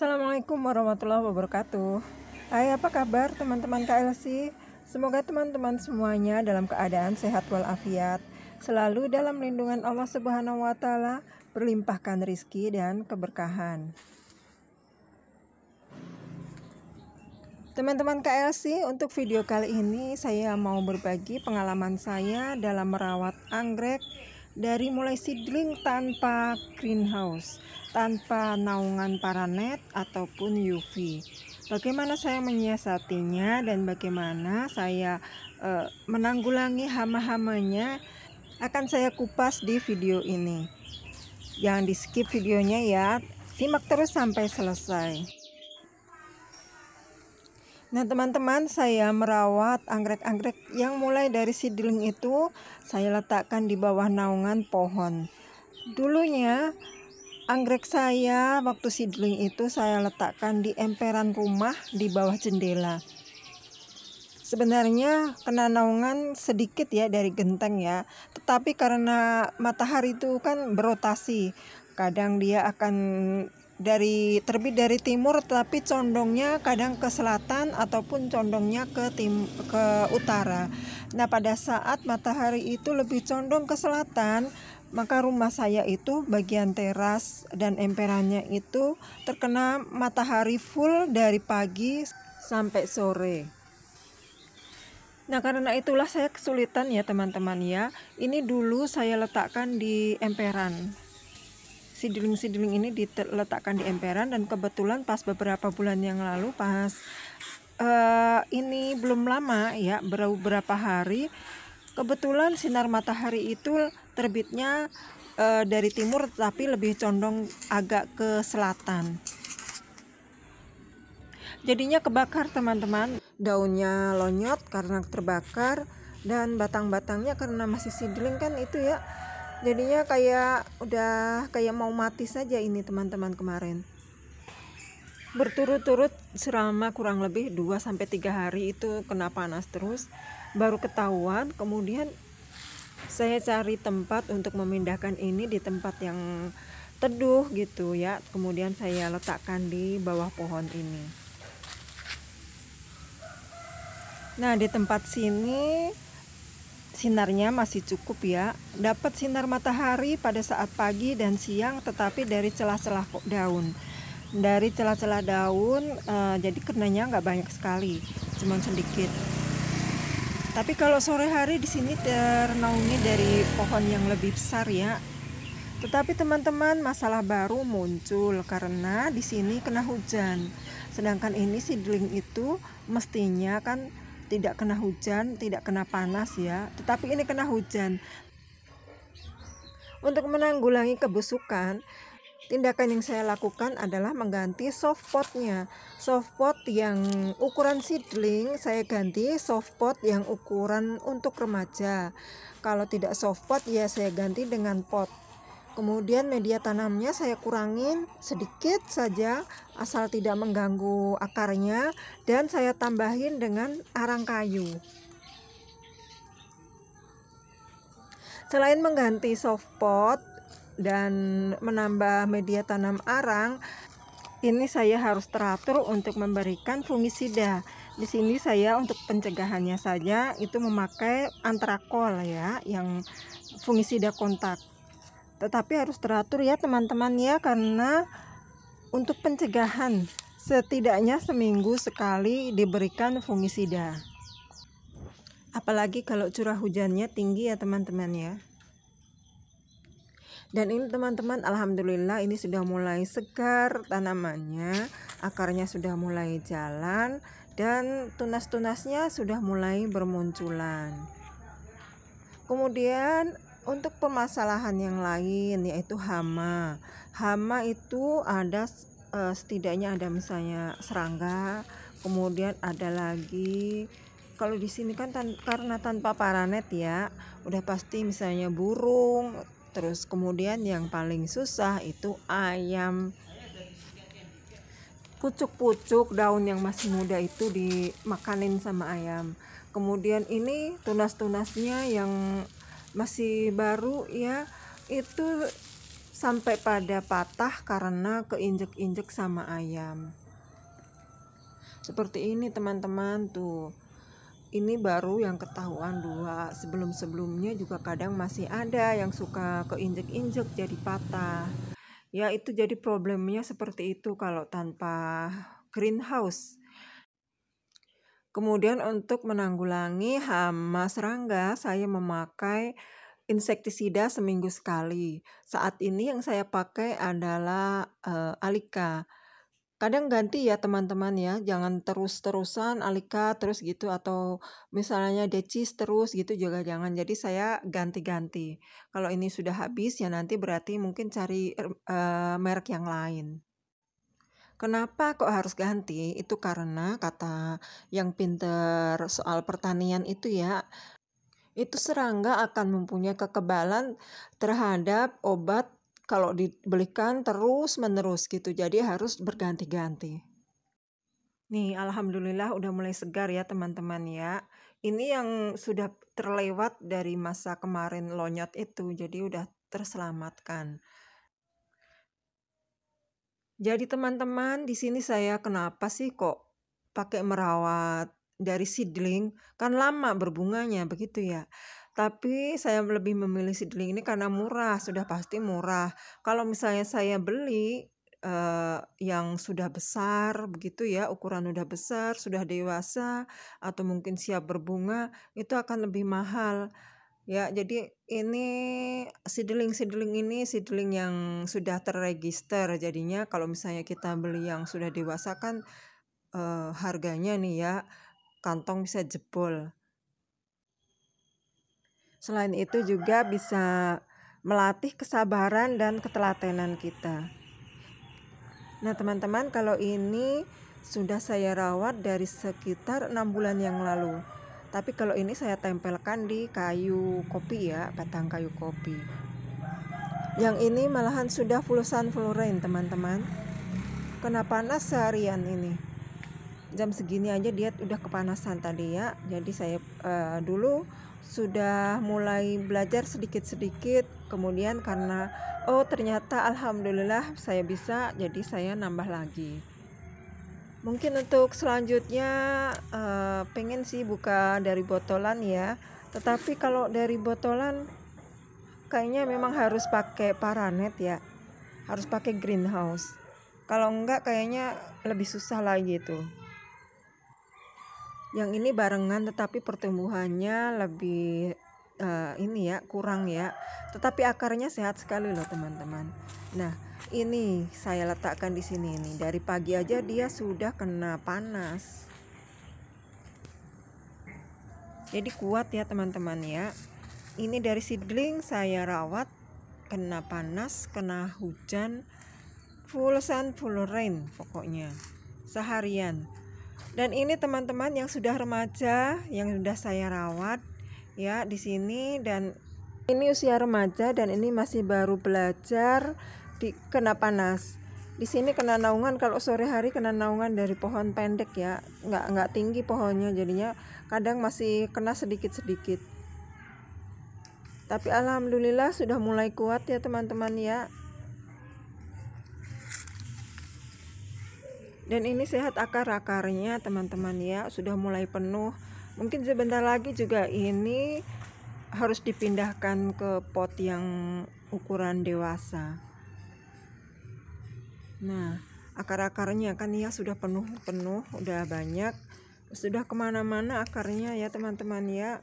Assalamualaikum warahmatullahi wabarakatuh. Hai, apa kabar teman-teman KLC? Semoga teman-teman semuanya dalam keadaan sehat walafiat, selalu dalam lindungan Allah Subhanahu wa taala, berlimpahkan rizki dan keberkahan. Teman-teman KLC, untuk video kali ini saya mau berbagi pengalaman saya dalam merawat anggrek dari mulai seedling tanpa greenhouse, tanpa naungan paranet ataupun UV. Bagaimana saya menyiasatinya dan bagaimana saya e, menanggulangi hama-hamanya akan saya kupas di video ini. Jangan di skip videonya ya, simak terus sampai selesai. Nah teman-teman saya merawat anggrek-anggrek yang mulai dari seedling itu saya letakkan di bawah naungan pohon. Dulunya anggrek saya waktu seedling itu saya letakkan di emperan rumah di bawah jendela. Sebenarnya kena naungan sedikit ya dari genteng ya, tetapi karena matahari itu kan berotasi, kadang dia akan dari terbit dari timur tapi condongnya kadang ke selatan ataupun condongnya ke tim ke utara. Nah, pada saat matahari itu lebih condong ke selatan, maka rumah saya itu bagian teras dan emperannya itu terkena matahari full dari pagi sampai sore. Nah, karena itulah saya kesulitan ya teman-teman ya. Ini dulu saya letakkan di emperan seedling-seedling ini diletakkan di emperan dan kebetulan pas beberapa bulan yang lalu pas uh, ini belum lama ya beberapa hari kebetulan sinar matahari itu terbitnya uh, dari timur tapi lebih condong agak ke selatan jadinya kebakar teman-teman daunnya lonyot karena terbakar dan batang-batangnya karena masih seedling kan itu ya jadinya kayak udah kayak mau mati saja ini teman-teman kemarin berturut-turut selama kurang lebih 2 3 hari itu kena panas terus baru ketahuan kemudian saya cari tempat untuk memindahkan ini di tempat yang teduh gitu ya kemudian saya letakkan di bawah pohon ini nah di tempat sini sinarnya masih cukup ya. Dapat sinar matahari pada saat pagi dan siang tetapi dari celah-celah daun. Dari celah-celah daun uh, jadi kenanya nggak banyak sekali, cuma sedikit. Tapi kalau sore hari di sini ternaungi dari pohon yang lebih besar ya. Tetapi teman-teman, masalah baru muncul karena di sini kena hujan. Sedangkan ini seedling itu mestinya kan tidak kena hujan, tidak kena panas ya. Tetapi ini kena hujan. Untuk menanggulangi kebusukan, tindakan yang saya lakukan adalah mengganti soft potnya soft pot yang ukuran seedling saya ganti soft pot yang ukuran untuk remaja kalau tidak soft pot ya saya ganti dengan pot Kemudian media tanamnya saya kurangin sedikit saja asal tidak mengganggu akarnya dan saya tambahin dengan arang kayu. Selain mengganti soft pot dan menambah media tanam arang, ini saya harus teratur untuk memberikan fungisida. Di sini saya untuk pencegahannya saja itu memakai antrakol ya yang fungisida kontak tetapi harus teratur ya teman-teman ya karena untuk pencegahan setidaknya seminggu sekali diberikan fungisida apalagi kalau curah hujannya tinggi ya teman-teman ya dan ini teman-teman alhamdulillah ini sudah mulai segar tanamannya akarnya sudah mulai jalan dan tunas-tunasnya sudah mulai bermunculan kemudian untuk permasalahan yang lain yaitu hama. Hama itu ada eh, setidaknya ada misalnya serangga, kemudian ada lagi kalau di sini kan tan karena tanpa paranet ya, udah pasti misalnya burung, terus kemudian yang paling susah itu ayam. Pucuk-pucuk daun yang masih muda itu dimakanin sama ayam. Kemudian ini tunas-tunasnya yang masih baru ya itu sampai pada patah karena keinjek-injek sama ayam seperti ini teman-teman tuh ini baru yang ketahuan dua sebelum-sebelumnya juga kadang masih ada yang suka keinjek-injek jadi patah ya itu jadi problemnya seperti itu kalau tanpa greenhouse Kemudian untuk menanggulangi hama serangga, saya memakai insektisida seminggu sekali. Saat ini yang saya pakai adalah eh, Alika. Kadang ganti ya teman-teman ya, jangan terus-terusan Alika terus gitu atau misalnya Decis terus gitu juga jangan. Jadi saya ganti-ganti. Kalau ini sudah habis ya nanti berarti mungkin cari merk eh, merek yang lain. Kenapa kok harus ganti? Itu karena kata yang pinter soal pertanian itu ya, itu serangga akan mempunyai kekebalan terhadap obat kalau dibelikan terus-menerus gitu. Jadi harus berganti-ganti. Nih, alhamdulillah udah mulai segar ya teman-teman ya. Ini yang sudah terlewat dari masa kemarin lonyot itu, jadi udah terselamatkan. Jadi teman-teman, di sini saya kenapa sih kok pakai merawat dari seedling? Kan lama berbunganya begitu ya. Tapi saya lebih memilih seedling ini karena murah, sudah pasti murah. Kalau misalnya saya beli Uh, yang sudah besar begitu ya, ukuran sudah besar, sudah dewasa atau mungkin siap berbunga, itu akan lebih mahal. Ya, jadi ini seedling-seedling ini seedling yang sudah terregister. Jadinya kalau misalnya kita beli yang sudah dewasa kan uh, harganya nih ya kantong bisa jebol. Selain itu juga bisa melatih kesabaran dan ketelatenan kita. Nah, teman-teman, kalau ini sudah saya rawat dari sekitar enam bulan yang lalu tapi kalau ini saya tempelkan di kayu kopi ya batang kayu kopi yang ini malahan sudah full full rain teman-teman kena panas seharian ini jam segini aja dia udah kepanasan tadi ya jadi saya uh, dulu sudah mulai belajar sedikit-sedikit kemudian karena oh ternyata alhamdulillah saya bisa jadi saya nambah lagi mungkin untuk selanjutnya uh, pengen sih buka dari botolan ya tetapi kalau dari botolan kayaknya memang harus pakai paranet ya harus pakai greenhouse kalau enggak kayaknya lebih susah lagi tuh yang ini barengan tetapi pertumbuhannya lebih uh, ini ya kurang ya tetapi akarnya sehat sekali loh teman-teman nah ini saya letakkan di sini ini dari pagi aja dia sudah kena panas jadi kuat ya teman-teman ya ini dari seedling saya rawat kena panas kena hujan full sun full rain pokoknya seharian dan ini teman-teman yang sudah remaja yang sudah saya rawat ya di sini dan ini usia remaja dan ini masih baru belajar di kena panas di sini kena naungan kalau sore hari kena naungan dari pohon pendek ya nggak nggak tinggi pohonnya jadinya kadang masih kena sedikit sedikit tapi alhamdulillah sudah mulai kuat ya teman-teman ya dan ini sehat akar-akarnya teman-teman ya sudah mulai penuh mungkin sebentar lagi juga ini harus dipindahkan ke pot yang ukuran dewasa nah akar-akarnya kan ya sudah penuh-penuh udah banyak sudah kemana-mana akarnya ya teman-teman ya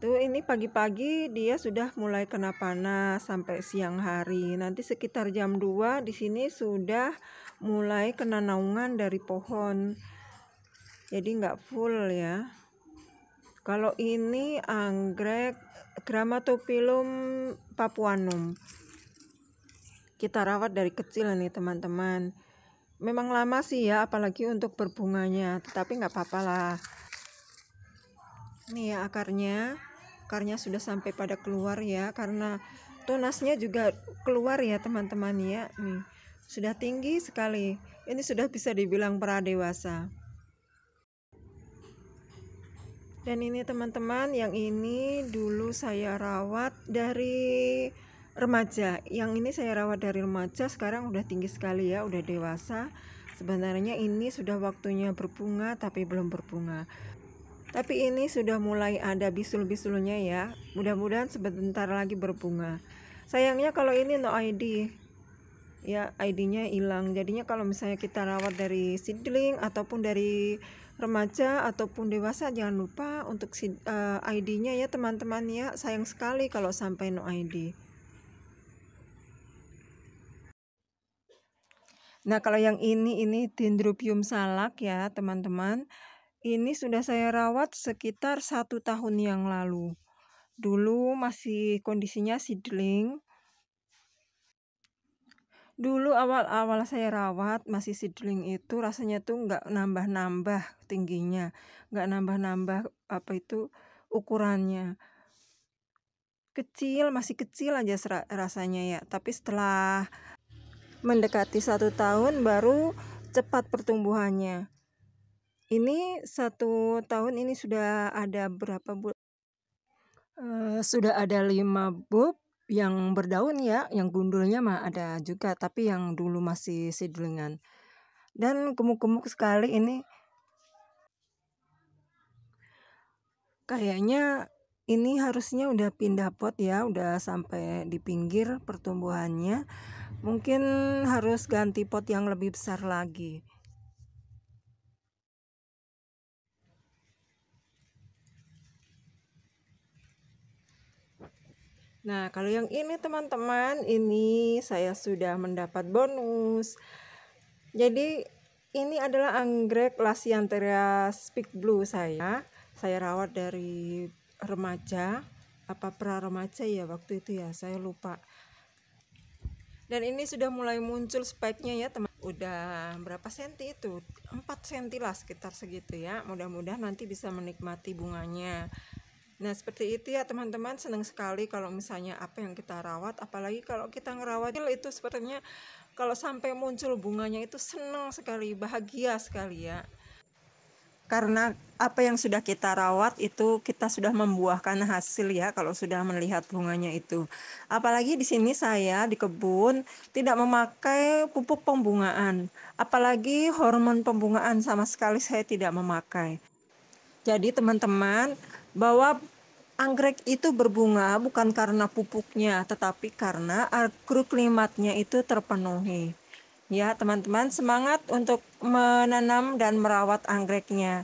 itu ini pagi-pagi dia sudah mulai kena panas sampai siang hari. Nanti sekitar jam 2 di sini sudah mulai kena naungan dari pohon. Jadi nggak full ya. Kalau ini anggrek Gramatopilum papuanum. Kita rawat dari kecil nih teman-teman. Memang lama sih ya apalagi untuk berbunganya, tetapi nggak apa-apa lah. ini ya akarnya akarnya sudah sampai pada keluar ya karena tunasnya juga keluar ya teman-teman ya nih sudah tinggi sekali ini sudah bisa dibilang dewasa dan ini teman-teman yang ini dulu saya rawat dari remaja yang ini saya rawat dari remaja sekarang udah tinggi sekali ya udah dewasa sebenarnya ini sudah waktunya berbunga tapi belum berbunga tapi ini sudah mulai ada bisul-bisulnya ya. Mudah-mudahan sebentar lagi berbunga. Sayangnya kalau ini no ID. Ya, ID-nya hilang. Jadinya kalau misalnya kita rawat dari seedling ataupun dari remaja ataupun dewasa jangan lupa untuk ID-nya eh, ya teman-teman ya. Sayang sekali kalau sampai no ID. Nah, kalau yang ini ini Dendrobium salak ya, teman-teman. Ini sudah saya rawat sekitar satu tahun yang lalu. Dulu masih kondisinya seedling. Dulu awal-awal saya rawat masih seedling itu rasanya tuh nggak nambah-nambah tingginya, nggak nambah-nambah apa itu ukurannya kecil masih kecil aja rasanya ya tapi setelah mendekati satu tahun baru cepat pertumbuhannya ini satu tahun ini sudah ada berapa bu Uh, eh, sudah ada lima bulb yang berdaun ya, yang gundulnya mah ada juga, tapi yang dulu masih seedlingan. Dan gemuk-gemuk sekali ini. Kayaknya ini harusnya udah pindah pot ya, udah sampai di pinggir pertumbuhannya. Mungkin harus ganti pot yang lebih besar lagi. Nah, kalau yang ini teman-teman, ini saya sudah mendapat bonus. Jadi, ini adalah anggrek Lasianteria Speak Blue saya. Saya rawat dari remaja, apa pra remaja ya waktu itu ya, saya lupa. Dan ini sudah mulai muncul speknya ya, teman. Udah berapa senti itu? 4 senti lah sekitar segitu ya. Mudah-mudahan nanti bisa menikmati bunganya. Nah, seperti itu ya teman-teman, senang sekali kalau misalnya apa yang kita rawat, apalagi kalau kita ngerawat ya, itu sepertinya kalau sampai muncul bunganya itu senang sekali, bahagia sekali ya. Karena apa yang sudah kita rawat itu kita sudah membuahkan hasil ya kalau sudah melihat bunganya itu. Apalagi di sini saya di kebun tidak memakai pupuk pembungaan, apalagi hormon pembungaan sama sekali saya tidak memakai. Jadi teman-teman, bahwa anggrek itu berbunga bukan karena pupuknya tetapi karena agroklimatnya itu terpenuhi. Ya, teman-teman semangat untuk menanam dan merawat anggreknya.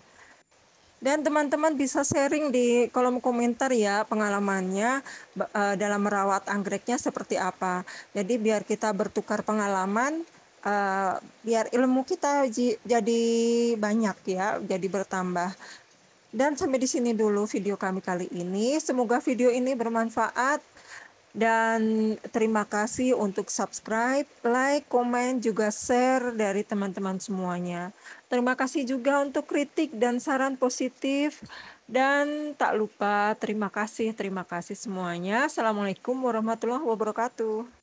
Dan teman-teman bisa sharing di kolom komentar ya pengalamannya eh, dalam merawat anggreknya seperti apa. Jadi biar kita bertukar pengalaman, uh, biar ilmu kita jadi banyak ya, jadi bertambah. Dan sampai di sini dulu video kami kali ini. Semoga video ini bermanfaat. Dan terima kasih untuk subscribe, like, komen, juga share dari teman-teman semuanya. Terima kasih juga untuk kritik dan saran positif. Dan tak lupa terima kasih, terima kasih semuanya. Assalamualaikum warahmatullahi wabarakatuh.